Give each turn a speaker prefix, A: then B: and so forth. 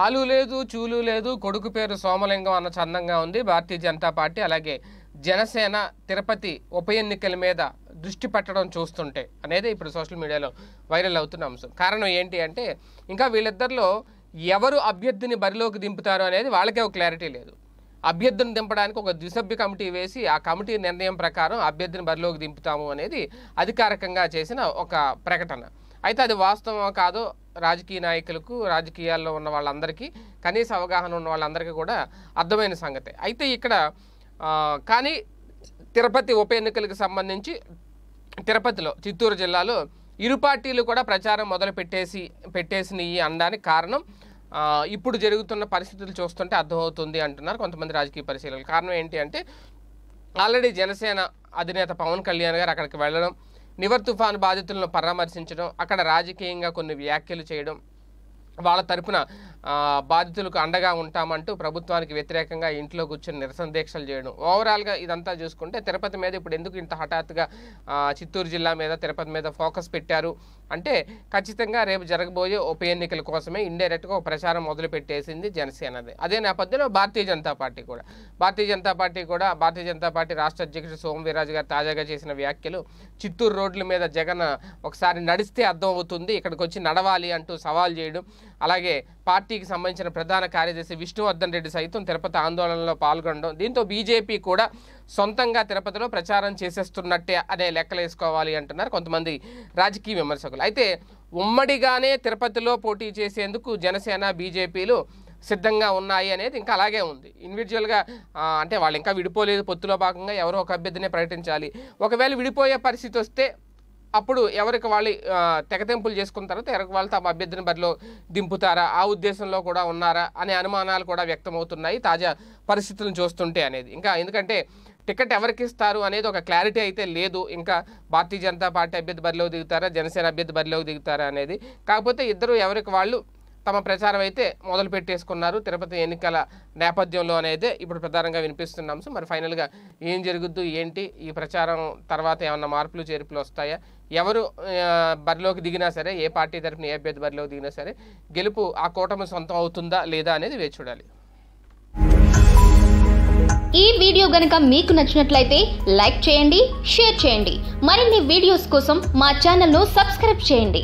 A: ఆలు లేదు చూలు లేదు కొడుకు పేరు సోమలింగం అన్న చందంగా ఉంది భారతీయ జనతా పార్టీ అలాగే జనసేన తిరుపతి ఉప ఎన్నికల మీద దృష్టి పెట్టడం చూస్తుంటే అనేది ఇప్పుడు సోషల్ మీడియాలో వైరల్ అవుతున్న అంశం కారణం ఏంటి అంటే ఇంకా వీళ్ళిద్దరిలో ఎవరు అభ్యర్థిని బరిలోకి దింపుతారు అనేది వాళ్ళకే ఒక క్లారిటీ లేదు అభ్యర్థిని దింపడానికి ఒక ద్విసభ్య కమిటీ వేసి ఆ కమిటీ నిర్ణయం ప్రకారం అభ్యర్థిని బరిలోకి దింపుతాము అనేది అధికారికంగా చేసిన ఒక ప్రకటన అయితే అది వాస్తవం కాదో రాజకీయ నాయకులకు రాజకీయాల్లో ఉన్న వాళ్ళందరికీ కనీస అవగాహన ఉన్న వాళ్ళందరికీ కూడా అర్థమైన సంగతే అయితే ఇక్కడ కానీ తిరుపతి ఉప ఎన్నికలకు సంబంధించి తిరుపతిలో చిత్తూరు జిల్లాలో ఇరు పార్టీలు కూడా ప్రచారం మొదలు పెట్టేసి పెట్టేసినవి అనడానికి కారణం ఇప్పుడు జరుగుతున్న పరిస్థితులు చూస్తుంటే అర్థమవుతుంది అంటున్నారు కొంతమంది రాజకీయ పరిశీలనలు కారణం ఏంటి అంటే ఆల్రెడీ జనసేన అధినేత పవన్ కళ్యాణ్ గారు అక్కడికి వెళ్ళడం నివర్ తుఫాను బాధితులను పరామర్శించడం అక్కడ రాజకీయంగా కొన్ని వ్యాఖ్యలు చేయడం వాళ్ళ తరపున బాధితులకు అండగా ఉంటామంటూ ప్రభుత్వానికి వ్యతిరేకంగా ఇంట్లో కూర్చొని నిరసన దీక్షలు చేయడం ఓవరాల్గా ఇదంతా చూసుకుంటే తిరుపతి మీద ఇప్పుడు ఎందుకు ఇంత హఠాత్తుగా చిత్తూరు జిల్లా మీద తిరుపతి మీద ఫోకస్ పెట్టారు అంటే ఖచ్చితంగా రేపు జరగబోయే ఉప ఎన్నికల కోసమే ఇండైరెక్ట్గా ఒక ప్రచారం మొదలుపెట్టేసింది జనసేనది అదే నేపథ్యంలో భారతీయ జనతా పార్టీ కూడా భారతీయ జనతా పార్టీ కూడా భారతీయ జనతా పార్టీ రాష్ట్ర అధ్యక్షుడు సోమవీరాజ్ గారు తాజాగా చేసిన వ్యాఖ్యలు చిత్తూరు రోడ్ల మీద జగన్ ఒకసారి నడిస్తే అర్థం అవుతుంది ఇక్కడికి వచ్చి నడవాలి అంటూ సవాల్ చేయడం అలాగే పార్టీ పార్టీకి సంబంధించిన ప్రధాన కార్యదర్శి విష్ణువర్ధన్ రెడ్డి సైతం తిరుపతి ఆందోళనలో పాల్గొనడం దీంతో బీజేపీ కూడా సొంతంగా తిరుపతిలో ప్రచారం చేసేస్తున్నట్టే అనే లెక్కలేసుకోవాలి అంటున్నారు కొంతమంది రాజకీయ విమర్శకులు అయితే ఉమ్మడిగానే తిరుపతిలో పోటీ చేసేందుకు జనసేన బీజేపీలు సిద్ధంగా ఉన్నాయి అనేది ఇంకా అలాగే ఉంది ఇండివిజువల్గా అంటే వాళ్ళు ఇంకా విడిపోలేదు పొత్తులో భాగంగా ఎవరో ఒక అభ్యర్థినే ప్రకటించాలి ఒకవేళ విడిపోయే పరిస్థితి వస్తే అప్పుడు ఎవరికి వాళ్ళు తెగతింపులు చేసుకున్న తర్వాత ఎవరికి వాళ్ళు తమ అభ్యర్థిని బరిలో దింపుతారా ఆ ఉద్దేశంలో కూడా ఉన్నారా అనే అనుమానాలు కూడా వ్యక్తమవుతున్నాయి తాజా పరిస్థితులను చూస్తుంటే అనేది ఇంకా ఎందుకంటే టికెట్ ఎవరికి ఇస్తారు అనేది ఒక క్లారిటీ అయితే లేదు ఇంకా భారతీయ జనతా పార్టీ అభ్యర్థి బరిలో దిగుతారా జనసేన అభ్యర్థి బరిలో దిగుతారా అనేది కాకపోతే ఇద్దరు ఎవరికి వాళ్ళు తమ ప్రచారం అయితే మొదలు పెట్టేసుకున్నారు తిరుపతి ఎన్నికల నేపథ్యంలో అయితే ఇప్పుడు ప్రధానంగా వినిపిస్తున్నాం సో మరి ఫైనల్గా ఏం జరుగుద్దు ఏంటి ఈ ప్రచారం తర్వాత ఏమన్నా మార్పులు చేర్పులు వస్తాయా ఎవరు బరిలోకి దిగినా సరే ఏ పార్టీ తరఫున ఏ అభ్యర్థి బరిలోకి దిగినా సరే గెలుపు ఆ కూటమి సొంతం అవుతుందా లేదా అనేది వేచి చూడాలి ఈ వీడియో గనక మీకు నచ్చినట్లయితే లైక్ చేయండి షేర్ చేయండి మరిన్ని వీడియోస్ కోసం మా ఛానల్ను సబ్స్క్రైబ్ చేయండి